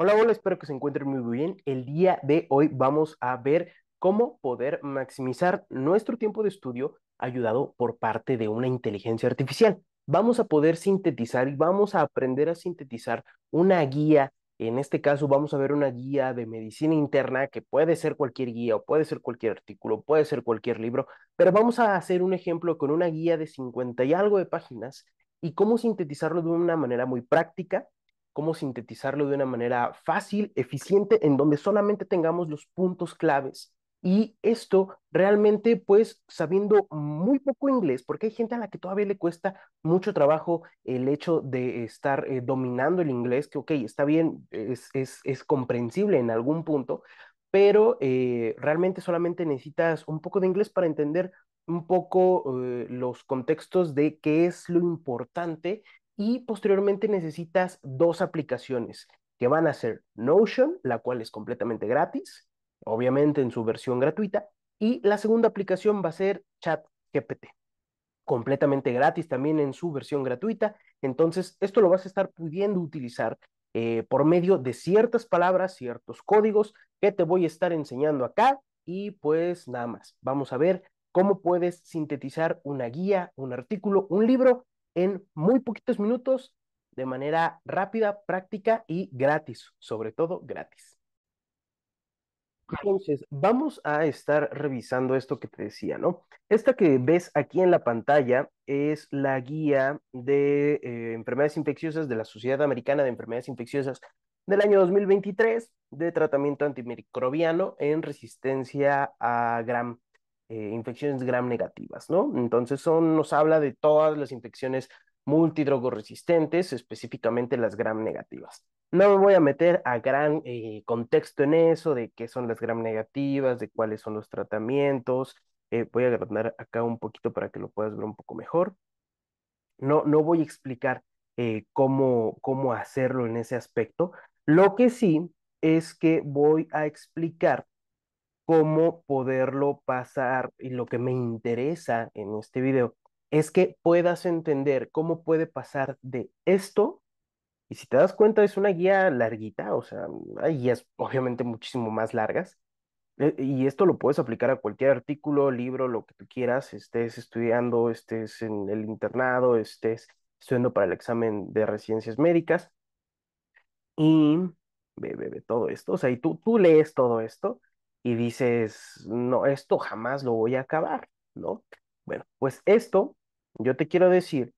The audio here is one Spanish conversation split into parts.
Hola, hola, espero que se encuentren muy bien. El día de hoy vamos a ver cómo poder maximizar nuestro tiempo de estudio ayudado por parte de una inteligencia artificial. Vamos a poder sintetizar y vamos a aprender a sintetizar una guía. En este caso vamos a ver una guía de medicina interna que puede ser cualquier guía o puede ser cualquier artículo, puede ser cualquier libro, pero vamos a hacer un ejemplo con una guía de 50 y algo de páginas y cómo sintetizarlo de una manera muy práctica cómo sintetizarlo de una manera fácil, eficiente, en donde solamente tengamos los puntos claves. Y esto realmente, pues, sabiendo muy poco inglés, porque hay gente a la que todavía le cuesta mucho trabajo el hecho de estar eh, dominando el inglés, que, ok, está bien, es, es, comprensible en algún punto, pero eh, realmente solamente necesitas un poco de inglés para entender un poco eh, los contextos de qué es lo importante y posteriormente necesitas dos aplicaciones que van a ser Notion, la cual es completamente gratis, obviamente en su versión gratuita, y la segunda aplicación va a ser ChatGPT, completamente gratis también en su versión gratuita. Entonces, esto lo vas a estar pudiendo utilizar eh, por medio de ciertas palabras, ciertos códigos que te voy a estar enseñando acá y pues nada más. Vamos a ver cómo puedes sintetizar una guía, un artículo, un libro en muy poquitos minutos, de manera rápida, práctica y gratis, sobre todo gratis. Entonces, vamos a estar revisando esto que te decía, ¿no? Esta que ves aquí en la pantalla es la guía de eh, enfermedades infecciosas de la Sociedad Americana de Enfermedades Infecciosas del año 2023 de tratamiento antimicrobiano en resistencia a gram eh, infecciones gram negativas, ¿no? Entonces son, nos habla de todas las infecciones multidrogoresistentes, específicamente las gram negativas. No me voy a meter a gran eh, contexto en eso, de qué son las gram negativas, de cuáles son los tratamientos. Eh, voy a agrandar acá un poquito para que lo puedas ver un poco mejor. No, no voy a explicar cómo, cómo hacerlo en ese aspecto. Lo que sí es que voy a explicar cómo poderlo pasar y lo que me interesa en este video es que puedas entender cómo puede pasar de esto y si te das cuenta es una guía larguita, o sea, hay guías obviamente muchísimo más largas eh, y esto lo puedes aplicar a cualquier artículo, libro, lo que tú quieras, estés estudiando, estés en el internado, estés estudiando para el examen de residencias médicas y bebe, todo esto, o sea, y tú, tú lees todo esto y dices, no, esto jamás lo voy a acabar, ¿no? Bueno, pues esto yo te quiero decir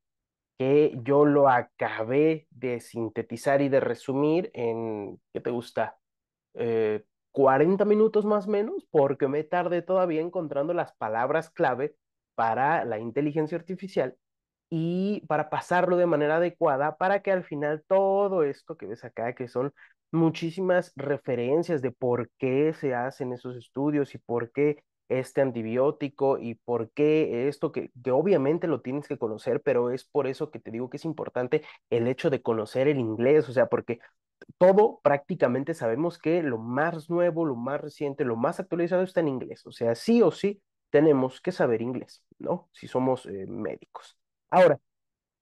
que yo lo acabé de sintetizar y de resumir en, ¿qué te gusta? 40 eh, minutos más o menos, porque me tardé todavía encontrando las palabras clave para la inteligencia artificial y para pasarlo de manera adecuada para que al final todo esto que ves acá, que son muchísimas referencias de por qué se hacen esos estudios y por qué este antibiótico y por qué esto, que, obviamente lo tienes que conocer, pero es por eso que te digo que es importante el hecho de conocer el inglés, o sea, porque todo prácticamente sabemos que lo más nuevo, lo más reciente, lo más actualizado está en inglés, o sea, sí o sí tenemos que saber inglés, ¿no? Si somos eh, médicos. Ahora,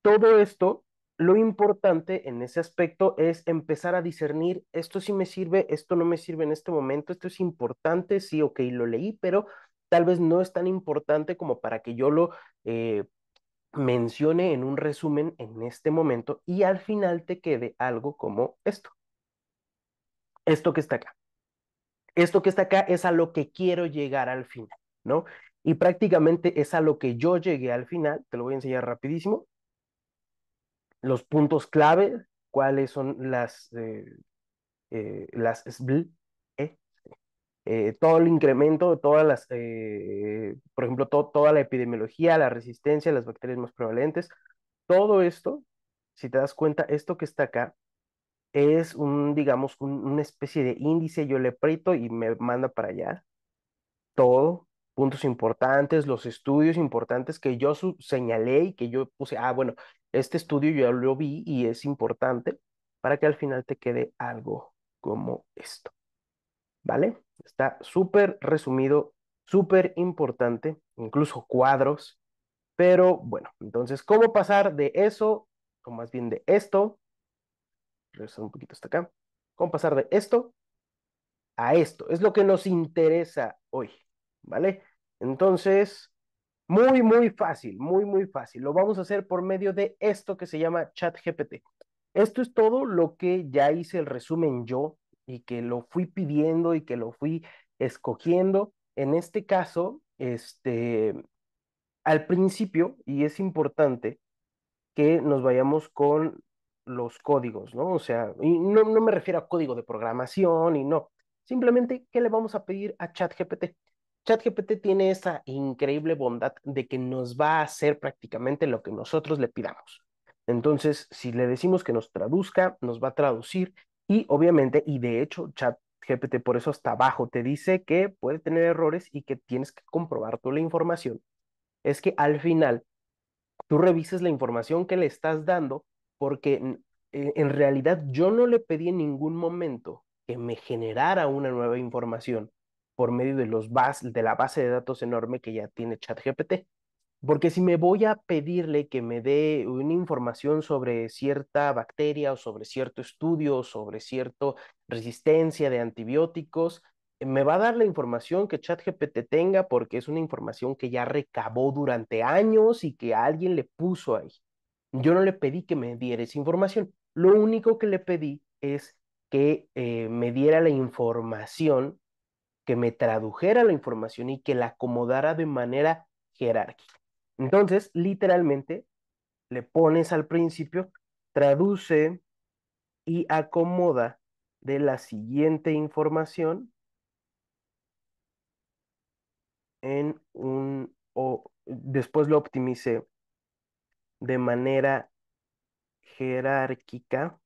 todo esto lo importante en ese aspecto es empezar a discernir, esto sí me sirve, esto no me sirve en este momento, esto es importante, sí, ok, lo leí, pero tal vez no es tan importante como para que yo lo eh, mencione en un resumen en este momento y al final te quede algo como esto. Esto que está acá. Esto que está acá es a lo que quiero llegar al final, ¿no? Y prácticamente es a lo que yo llegué al final, te lo voy a enseñar rapidísimo los puntos clave, cuáles son las, eh, eh, las e, eh, todo el incremento, todas las, por ejemplo, toda la epidemiología, la resistencia, las bacterias más prevalentes, todo esto, si te das cuenta, esto que está acá es un, digamos, una especie de índice, yo le aprieto y me manda para allá todo, puntos importantes, los estudios importantes que yo señalé y que yo puse, ah, bueno, este estudio yo lo vi y es importante para que al final te quede algo como esto. ¿Vale? Está súper resumido, súper importante, incluso cuadros. Pero bueno, entonces, ¿cómo pasar de eso, o más bien de esto? Regresar un poquito hasta acá. ¿Cómo pasar de esto a esto? Es lo que nos interesa hoy, ¿vale? Entonces, muy, muy fácil, muy, muy fácil. Lo vamos a hacer por medio de esto que se llama ChatGPT. Esto es todo lo que ya hice el resumen yo y que lo fui pidiendo y que lo fui escogiendo. En este caso, este, al principio, y es importante que nos vayamos con los códigos, ¿no? O sea, y no, no me refiero a código de programación y no, simplemente, ¿qué le vamos a pedir a ChatGPT? ChatGPT tiene esa increíble bondad de que nos va a hacer prácticamente lo que nosotros le pidamos. Entonces, si le decimos que nos traduzca, nos va a traducir y obviamente, y de hecho, ChatGPT por eso hasta abajo te dice que puede tener errores y que tienes que comprobar toda la información. Es que al final, tú revises la información que le estás dando porque e, en realidad yo no le pedí en ningún momento que me generara una nueva información por medio de, los de la base de datos enorme que ya tiene ChatGPT. Porque si me voy a pedirle que me dé una información sobre cierta bacteria o sobre cierto estudio sobre cierta resistencia de antibióticos, me va a dar la información que ChatGPT tenga porque es una información que ya recabó durante años y que alguien le puso ahí. Yo no le pedí que me diera esa información. Lo único que le pedí es que eh, me diera la información que me tradujera la información y que la acomodara de manera jerárquica. Entonces, literalmente, le pones al principio, traduce y acomoda de la siguiente información en un, o después lo optimice de manera jerárquica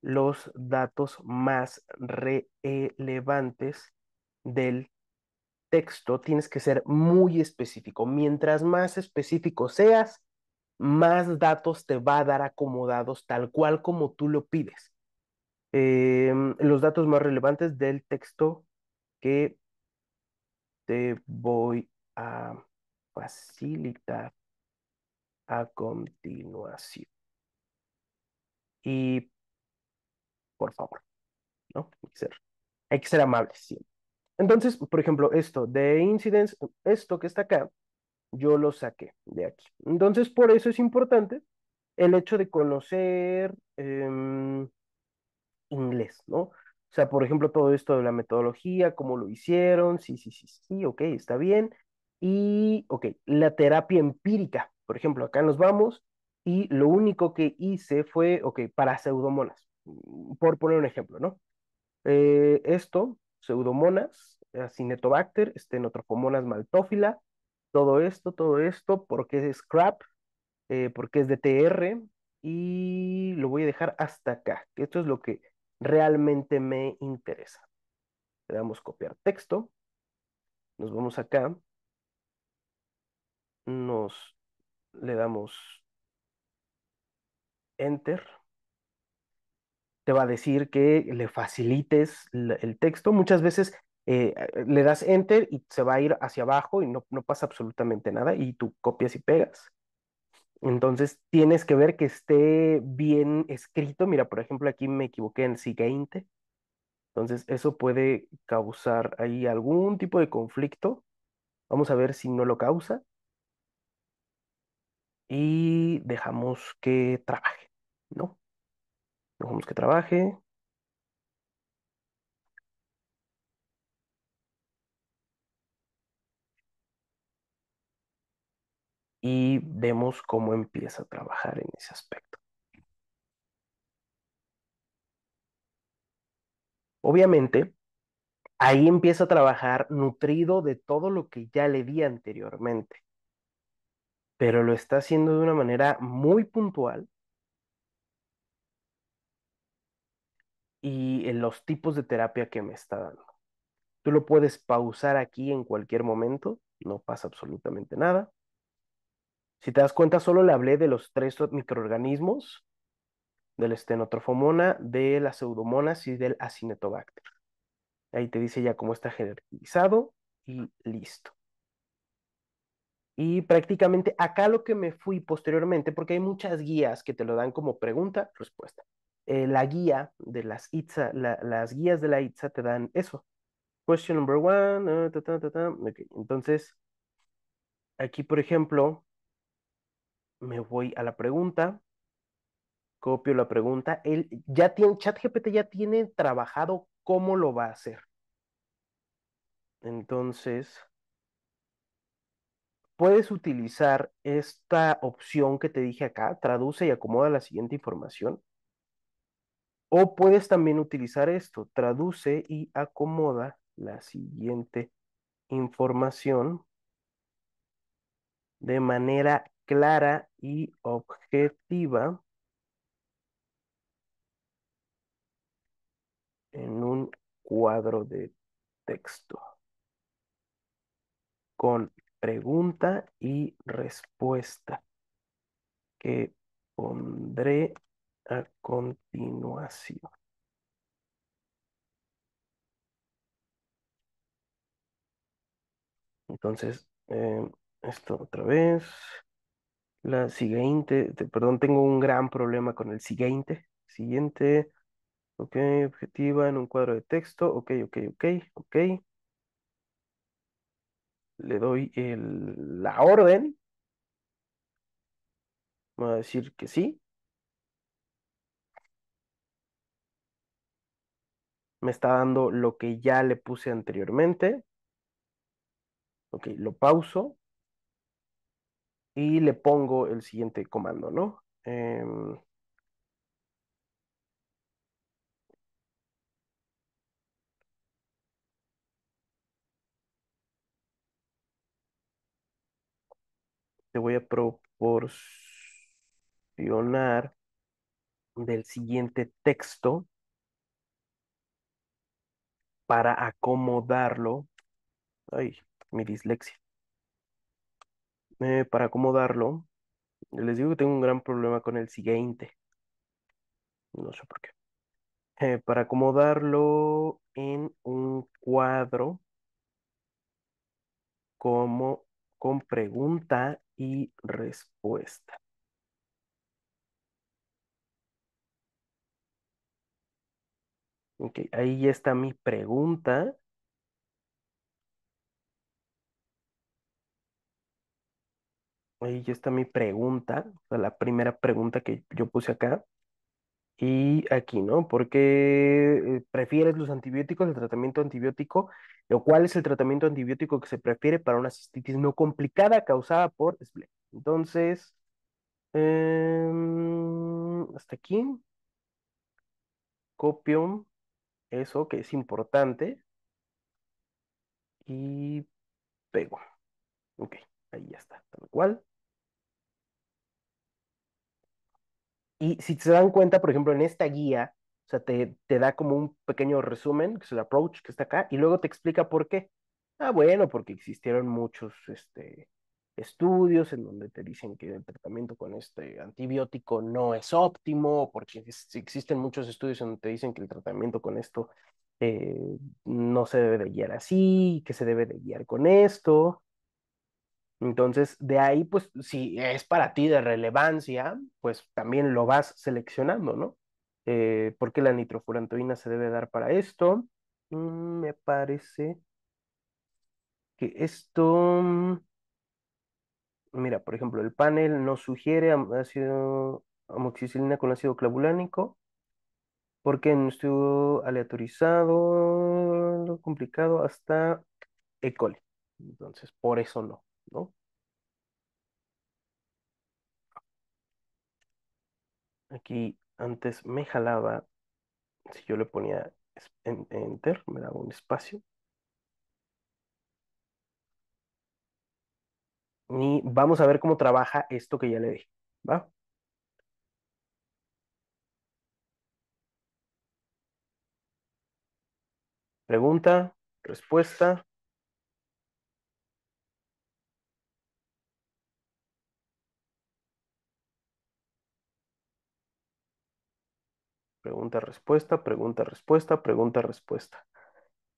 los datos más relevantes del texto tienes que ser muy específico. Mientras más específico seas, más datos te va a dar acomodados tal cual como tú lo pides. Em, los datos más relevantes del texto que te voy a facilitar a continuación. Y por favor, ¿no? hay que ser amables siempre. Entonces, por ejemplo, esto de incidence, esto que está acá, yo lo saqué de aquí. Entonces, por eso es importante el hecho de conocer em, inglés, ¿no? O sea, por ejemplo, todo esto de la metodología, cómo lo hicieron, sí, sí, sí, sí, ok, está bien. Y, ok, la terapia empírica, por ejemplo, acá nos vamos y lo único que hice fue, ok, para pseudomonas, por poner un ejemplo, ¿no? Eh, esto pseudomonas, cinetobacter, estenotrofomonas maltófila, todo esto, todo esto, porque es scrap eh, porque es DTR, y lo voy a dejar hasta acá, que esto es lo que realmente me interesa. Le damos copiar texto, nos vamos acá, nos le damos enter, te va a decir que le facilites el texto. Muchas veces eh, eh, le das enter y se va a ir hacia abajo y no, no pasa absolutamente nada y tú copias y pegas. Entonces tienes que ver que esté bien escrito. Mira, por ejemplo, aquí me equivoqué en siguiente. Entonces eso puede causar ahí algún tipo de conflicto. Vamos a ver si no lo causa. Y dejamos que trabaje, ¿no? que trabaje. Y vemos cómo empieza a trabajar en ese aspecto. Obviamente, ahí empieza a trabajar nutrido de todo lo que ya le di anteriormente, pero lo está haciendo de una manera muy puntual y en los tipos de terapia que me está dando. Tú lo puedes pausar aquí en cualquier momento, no pasa absolutamente nada. Si te das cuenta, solo le hablé de los tres microorganismos, Del estenotrofomona, de la pseudomonas y del acinetobacter. Ahí te dice ya cómo está jerarquizado y listo. Y prácticamente acá lo que me fui posteriormente, porque hay muchas guías que te lo dan como pregunta, respuesta. Eh, la guía de las ITSA, las guías de la ITSA te dan eso. Question number one, ah, entonces, aquí por ejemplo, me voy a la pregunta, copio la pregunta, él ya tiene, ChatGPT ya tiene trabajado cómo lo va a hacer. Entonces, puedes utilizar esta opción que te dije acá, traduce y acomoda la siguiente información o puedes también utilizar esto, traduce y acomoda la siguiente información de manera clara y objetiva en un cuadro de texto con pregunta y respuesta que pondré a continuación. Entonces, em, esto otra vez. La siguiente, perdón, tengo un gran problema con el siguiente. Siguiente, ok, objetiva en un cuadro de texto, ok, ok, ok, ok. Le doy el, la orden. Voy a decir que sí. me está dando lo que ya le puse anteriormente. Ok, lo pauso y le pongo el siguiente comando, ¿no? Em, te voy a proporcionar del siguiente texto para acomodarlo, ay, mi dislexia, eh, para acomodarlo, les digo que tengo un gran problema con el siguiente, no sé por qué, eh, para acomodarlo en un cuadro como con pregunta y respuesta. Ok, ahí ya está mi pregunta. Ahí ya está mi pregunta, la primera pregunta que yo puse acá. Y aquí, ¿no? ¿Por qué eh, prefieres los antibióticos, el tratamiento antibiótico? ¿O cuál es el tratamiento antibiótico que se prefiere para una cistitis no complicada causada por SBLE? Entonces, em, hasta aquí. Copio eso que es importante. Y pego. Ok, ahí ya está, tal cual. Y si se dan cuenta, por ejemplo, en esta guía, o sea, te, te da como un pequeño resumen, que es el approach que está acá, y luego te explica por qué. Ah, bueno, porque existieron muchos, este, estudios en donde te dicen que el tratamiento con este antibiótico no es óptimo, porque existen muchos estudios en donde te dicen que el tratamiento con esto eh, no se debe de guiar así, que se debe de guiar con esto. Entonces, de ahí, pues, si es para ti de relevancia, pues también lo vas seleccionando, ¿no? Eh, ¿Por qué la nitrofurantoína se debe dar para esto? Mm, me parece que esto Mira, por ejemplo, el panel no sugiere amoxicilina con ácido clavulánico, porque en estudio aleatorizado, lo complicado, hasta E. coli. Entonces, por eso no, ¿no? Aquí antes me jalaba, si yo le ponía enter, me daba un espacio. Y vamos a ver cómo trabaja esto que ya le di, ¿va? Pregunta, respuesta. Pregunta, respuesta, pregunta, respuesta, pregunta, respuesta.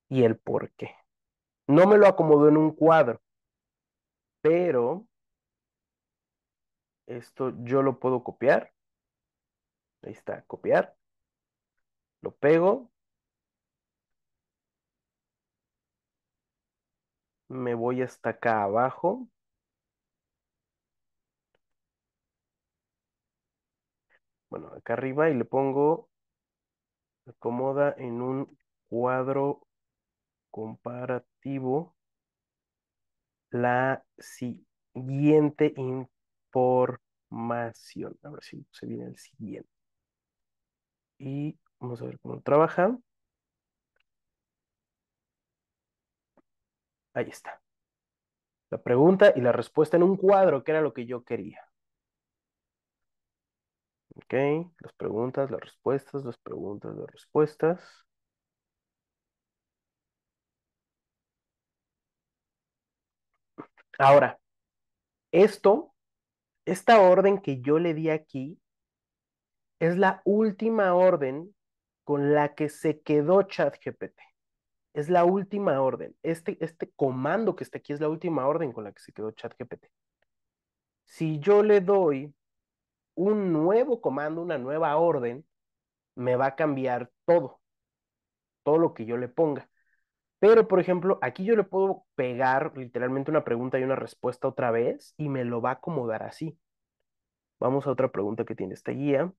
Y el por qué. No me lo acomodó en un cuadro pero esto yo lo puedo copiar. Ahí está, copiar. Lo pego. Me voy hasta acá abajo. Bueno, acá arriba y le pongo, acomoda en un cuadro comparativo la siguiente información. A ver si se viene el siguiente. Y vamos a ver cómo trabaja. Ahí está. La pregunta y la respuesta en un cuadro, que era lo que yo quería. Ok, las preguntas, las respuestas, las preguntas, las respuestas. Ahora, esto, esta orden que yo le di aquí, es la última orden con la que se quedó ChatGPT. Es la última orden. Este, este comando que está aquí es la última orden con la que se quedó ChatGPT. Si yo le doy un nuevo comando, una nueva orden, me va a cambiar todo, todo lo que yo le ponga. Pero, por ejemplo, aquí yo le puedo pegar literalmente una pregunta y una respuesta otra vez y me lo va a acomodar así. Vamos a otra pregunta que tiene esta guía.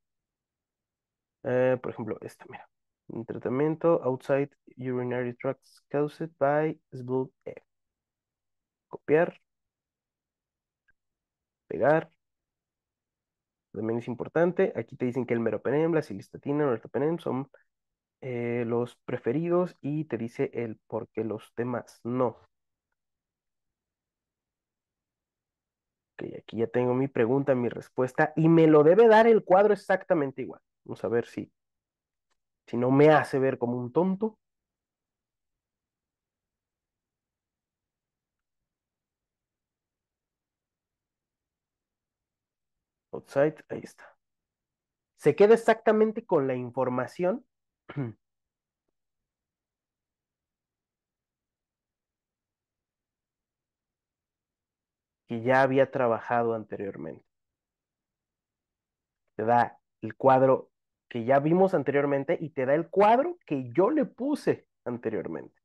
Eh, por ejemplo, esta, mira. tratamiento outside urinary tracts caused by blood Copiar. Pegar. También es importante. Aquí te dicen que el meropenem, la silistatina, el ortopenem son eh, los preferidos y te dice el por qué los temas no. Ok, aquí ya tengo mi pregunta, mi respuesta y me lo debe dar el cuadro exactamente igual. Vamos a ver si, si no me hace ver como un tonto. Outside, ahí está. Se queda exactamente con la información que ya había trabajado anteriormente. Te da el cuadro que ya vimos anteriormente y te da el cuadro que yo le puse anteriormente.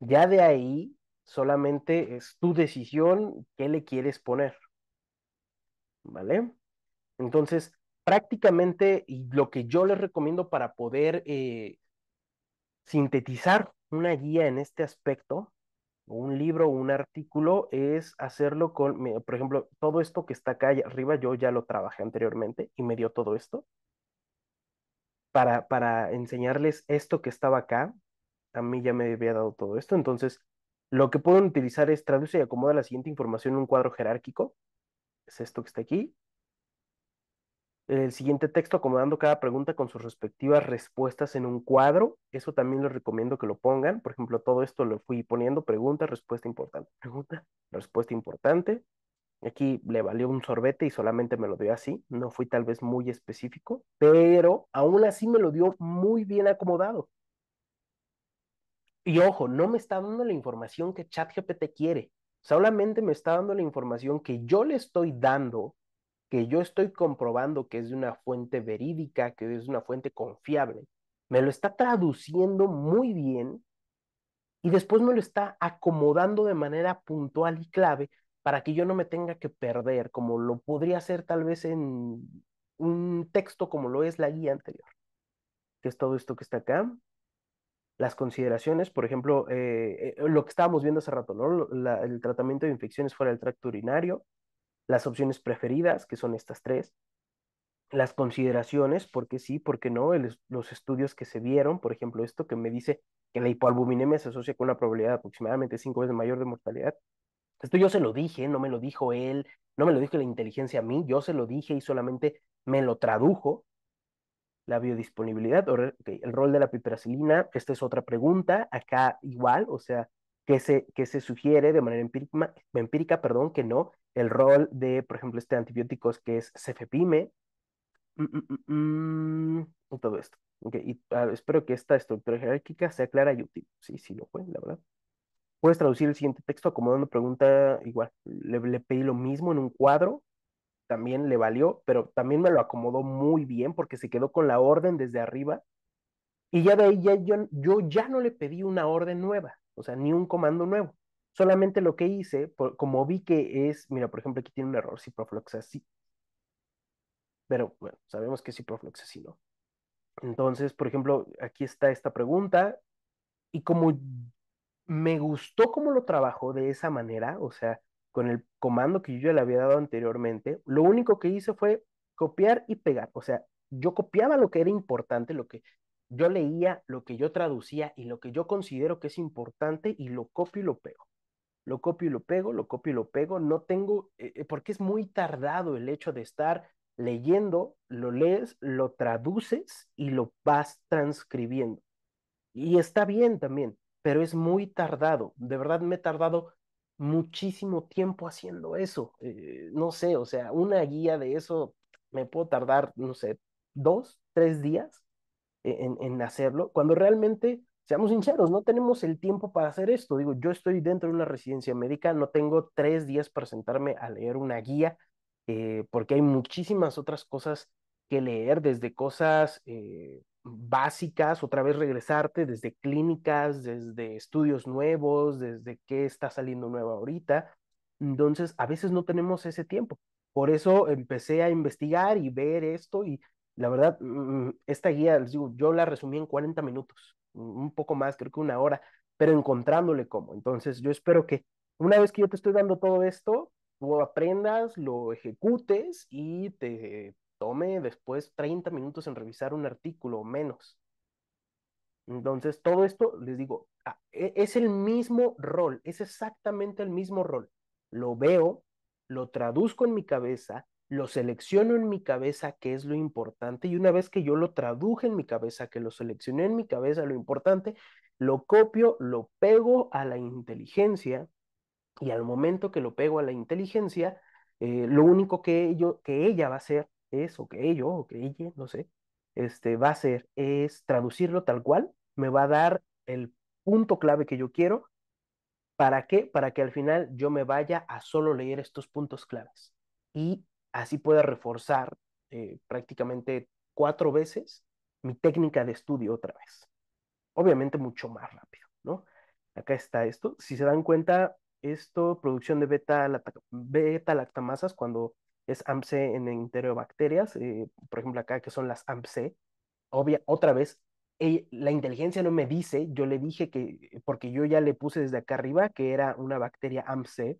Ya de ahí solamente es tu decisión qué le quieres poner. ¿Vale? Entonces, prácticamente lo que yo les recomiendo para poder eh, sintetizar una guía en este aspecto, un libro, un artículo, es hacerlo con, por ejemplo, todo esto que está acá arriba, yo ya lo trabajé anteriormente y me dio todo esto. Para, para enseñarles esto que estaba acá, a mí ya me había dado todo esto, entonces lo que pueden utilizar es traduce y acomoda la siguiente información en un cuadro jerárquico, es esto que está aquí, el siguiente texto acomodando cada pregunta con sus respectivas respuestas en un cuadro. Eso también les recomiendo que lo pongan. Por ejemplo, todo esto lo fui poniendo pregunta, respuesta importante, pregunta, respuesta importante. Aquí le valió un sorbete y solamente me lo dio así. No fui tal vez muy específico, pero aún así me lo dio muy bien acomodado. Y ojo, no me está dando la información que ChatGPT quiere. Solamente me está dando la información que yo le estoy dando que yo estoy comprobando que es de una fuente verídica, que es una fuente confiable, me lo está traduciendo muy bien y después me lo está acomodando de manera puntual y clave para que yo no me tenga que perder, como lo podría hacer tal vez en un texto como lo es la guía anterior, que es todo esto que está acá. Las consideraciones, por ejemplo, eh, eh, lo que estábamos viendo hace rato, ¿no? el tratamiento de infecciones fuera del tracto urinario, las opciones preferidas, que son estas tres, las consideraciones, porque sí, porque no, los estudios que se vieron, por ejemplo, esto que me dice que la hipoalbuminemia se asocia con una probabilidad de aproximadamente cinco veces mayor de mortalidad. Esto yo se lo dije, no me lo dijo él, no me lo dijo la inteligencia a mí, yo se lo dije y solamente me lo tradujo. La biodisponibilidad, el rol de la piperacilina, esta es otra pregunta, acá igual, o sea, que se, que se sugiere de manera empírica, empírica perdón, que no, el rol de, por ejemplo, este antibióticos que es cefepime, mm, mm, mm, y todo esto. Ah, espero que esta estructura jerárquica sea clara y útil. Sí, sí lo fue, la verdad. Puedes traducir el siguiente texto acomodando pregunta igual. Le, pedí lo mismo en un cuadro, también le valió, pero también me lo acomodó muy bien porque se quedó con la orden desde arriba. Y ya de ahí, yo ya no le pedí una orden nueva o sea, ni un comando nuevo. Solamente lo que hice, como vi que es, mira, por ejemplo, aquí tiene un error, ¿Si profluxa así. Pero bueno, sabemos que profluxa así no. Entonces, por ejemplo, aquí está esta pregunta, y como me gustó cómo lo trabajó de esa manera, o sea, con el comando que yo le había dado anteriormente, lo único que hice fue copiar y pegar, o sea, yo copiaba lo que era importante, lo que yo leía lo que yo traducía y lo que yo considero que es importante y lo copio y lo pego. Lo copio y lo pego, lo copio y lo pego. No tengo, eh, eh, porque es muy tardado el hecho de estar leyendo, lo lees, lo traduces y lo vas transcribiendo. Y está bien también, pero es muy tardado. De verdad me he tardado muchísimo tiempo haciendo eso. Eh, no sé, o sea, una guía de eso me puedo tardar, no sé, dos, tres días en, hacerlo, cuando realmente, seamos sinceros, no tenemos el tiempo para hacer esto. Digo, yo estoy dentro de una residencia médica, no tengo tres días para sentarme a leer una guía, eh, porque hay muchísimas otras cosas que leer, desde cosas eh, básicas, otra vez regresarte, desde clínicas, desde estudios nuevos, desde qué está saliendo nuevo ahorita. Entonces, a veces no tenemos ese tiempo. Por eso empecé a investigar y ver esto y la verdad, mm, mm, esta guía, les digo, yo la resumí en 40 minutos, un poco más, creo que una hora, pero encontrándole cómo. Entonces, yo espero que una vez que yo te estoy dando todo esto, tú aprendas, lo ejecutes y te tome después 30 minutos en revisar un artículo o menos. Entonces, todo esto, les digo, ah, e, es el mismo rol, es exactamente el mismo rol. Lo veo, lo traduzco en mi cabeza, lo selecciono en mi cabeza, que es lo importante, y una vez que yo lo traduje en mi cabeza, que lo seleccioné en mi cabeza, lo importante, lo copio, lo pego a la inteligencia, y al momento que lo pego a la inteligencia, eh, lo único que, ello, que ella va a hacer es, o que ello, o que ella, no sé, este, va a hacer es traducirlo tal cual, me va a dar el punto clave que yo quiero, ¿Para qué? Para que al final yo me vaya a solo leer estos puntos claves. Y así pueda reforzar eh, prácticamente cuatro veces mi técnica de estudio otra vez. Obviamente mucho más rápido, ¿no? Acá está esto. Si se dan cuenta, esto, producción de beta-lactamasas, cuando es AMC en enterobacterias, bacterias, eh, por ejemplo acá que son las AMC, obvia, otra vez, e, la inteligencia no me dice, yo le dije que, porque yo ya le puse desde acá arriba que era una bacteria AMC,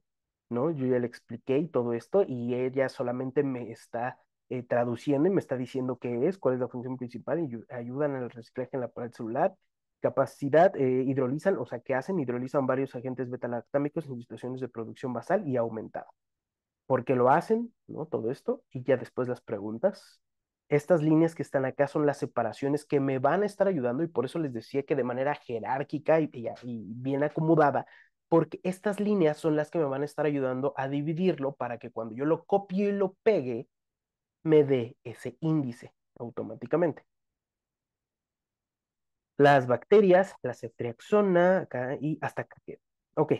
¿no? Yo ya le expliqué todo esto y ella solamente me está eh, traduciendo y me está diciendo qué es, cuál es la función principal y ayudan al reciclaje en la pared celular. Capacidad, eh, hidrolizan, o sea, ¿qué hacen? Hidrolizan varios agentes beta-lactámicos en situaciones de producción basal y aumentada. ¿Por qué lo hacen? ¿No? Todo esto. Y ya después las preguntas. Estas líneas que están acá son las separaciones que me van a estar ayudando y por eso les decía que de manera jerárquica y, y, y bien acomodada porque estas líneas son las que me van a estar ayudando a dividirlo para que cuando yo lo copie y lo pegue, me dé ese índice automáticamente. Las bacterias, la ceftriaxona, acá y hasta acá. Ok,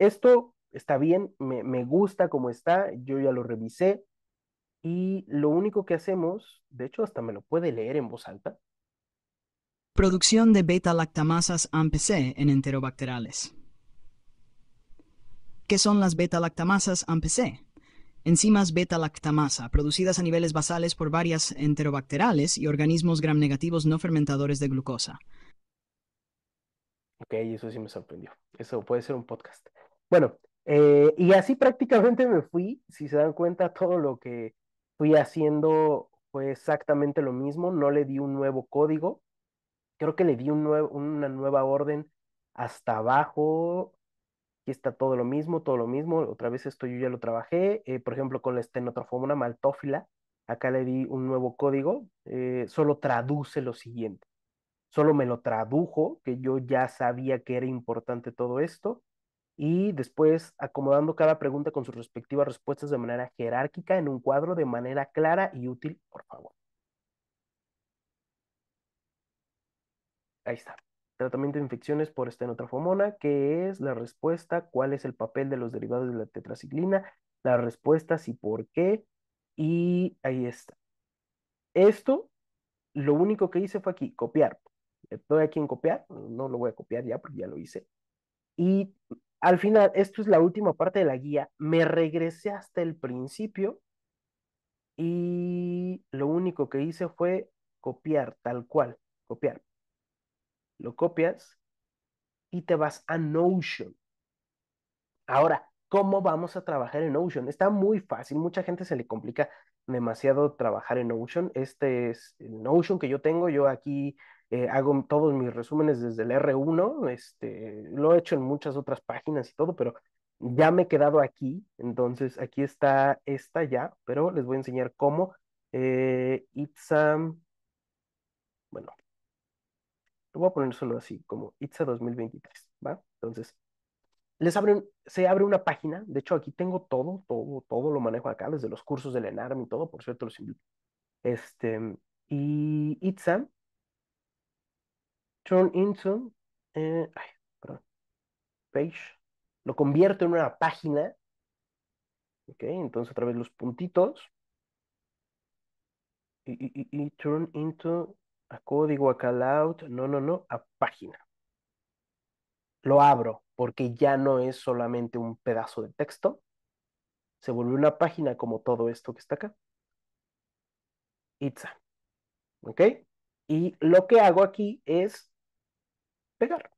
esto está bien, me, gusta como está, yo ya lo revisé. Y lo único que hacemos, de hecho hasta me lo puede leer en voz alta. Producción de beta-lactamasas AMPC en enterobacterales. ¿Qué son las beta-lactamasas AMPC? Enzimas beta-lactamasa, producidas a niveles basales por varias enterobacterales y organismos gram-negativos no fermentadores de glucosa. Ok, eso sí me sorprendió. Eso puede ser un podcast. Bueno, eh, y así prácticamente me fui. Si se dan cuenta, todo lo que fui haciendo fue exactamente lo mismo. No le di un nuevo código. Creo que le di una nueva orden hasta abajo aquí está todo lo mismo, todo lo mismo, otra vez esto yo ya lo trabajé, eh, por ejemplo con la estenotrofomona maltófila, acá le di un nuevo código, eh, solo traduce lo siguiente, solo me lo tradujo, que yo ya sabía que era importante todo esto, y después acomodando cada pregunta con sus respectivas respuestas de manera jerárquica en un cuadro de manera clara y útil, por favor. Ahí está. Tratamiento de infecciones por estenotrafomona, qué es la respuesta, cuál es el papel de los derivados de la tetraciclina, La respuesta, y por qué, y ahí está. Esto, lo único que hice fue aquí, copiar. Estoy aquí en copiar, no lo voy a copiar ya porque ya lo hice. Y al final, esto es la última parte de la guía, me regresé hasta el principio y lo único que hice fue copiar, tal cual, copiar lo copias y te vas a Notion. Ahora, ¿cómo vamos a trabajar en Notion? Está muy fácil, mucha gente se le complica demasiado trabajar en Notion. Este es el Notion que yo tengo, yo aquí eh, hago todos mis resúmenes desde el R1, este, lo he hecho en muchas otras páginas y todo, pero ya me he quedado aquí, entonces aquí está esta ya, pero les voy a enseñar cómo. Eh, it's, um, bueno, lo voy a poner solo así, como ITSA 2023, ¿va? Entonces, les abren, se abre una página, de hecho aquí tengo todo, todo, todo lo manejo acá, desde los cursos del ENARM y todo, por cierto, los invito. Este, y ITSA, turn into, eh, perdón, page, lo convierto en una página, ok, entonces a través de los puntitos, y, y turn into a código, a out no, no, no, a página. Lo abro porque ya no es solamente un pedazo de texto, se volvió una página como todo esto que está acá. Itza. ¿Ok? Y lo que hago aquí es pegar.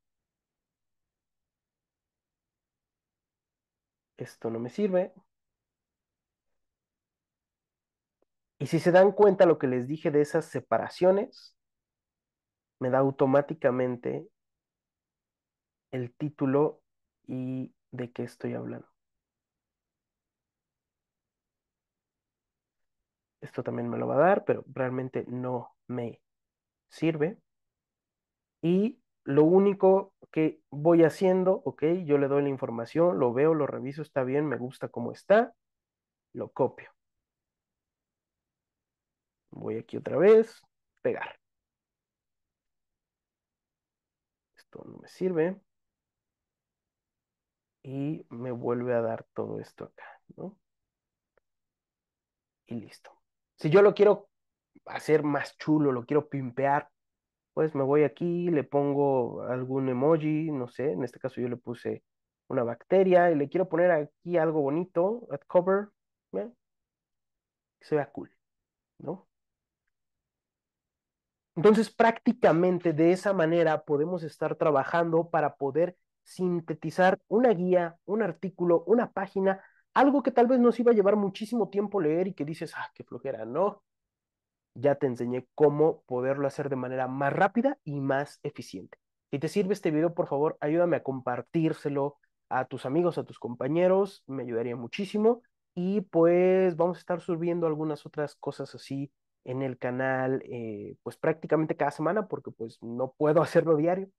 Esto no me sirve. Y si se dan cuenta lo que les dije de esas separaciones, me da automáticamente el título y de qué estoy hablando. Esto también me lo va a dar, pero realmente no me sirve. Y lo único que voy haciendo, ok, yo le doy la información, lo veo, lo reviso, está bien, me gusta cómo está, lo copio. Voy aquí otra vez, pegar. no me sirve. Y me vuelve a dar todo esto acá, ¿no? Y listo. Si yo lo quiero hacer más chulo, lo quiero pimpear, pues me voy aquí, le pongo algún emoji, no sé, en este caso yo le puse una bacteria y le quiero poner aquí algo bonito, At cover, que se vea cool, ¿no? Entonces, prácticamente de esa manera podemos estar trabajando para poder sintetizar una guía, un artículo, una página, algo que tal vez nos iba a llevar muchísimo tiempo leer y que dices, ah, qué flojera, no. Ya te enseñé cómo poderlo hacer de manera más rápida y más eficiente. Si te sirve este video, por favor, ayúdame a compartírselo a tus amigos, a tus compañeros, me ayudaría muchísimo. Y pues vamos a estar subiendo algunas otras cosas así en el canal, eh, pues prácticamente cada semana, porque pues no puedo hacerlo diario,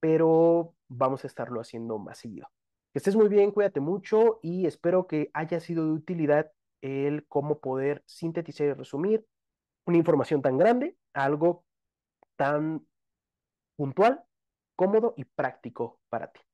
pero vamos a estarlo haciendo más seguido. Que estés muy bien, cuídate mucho y espero que haya sido de utilidad el cómo poder sintetizar y resumir una información tan grande, algo tan puntual, cómodo y práctico para ti.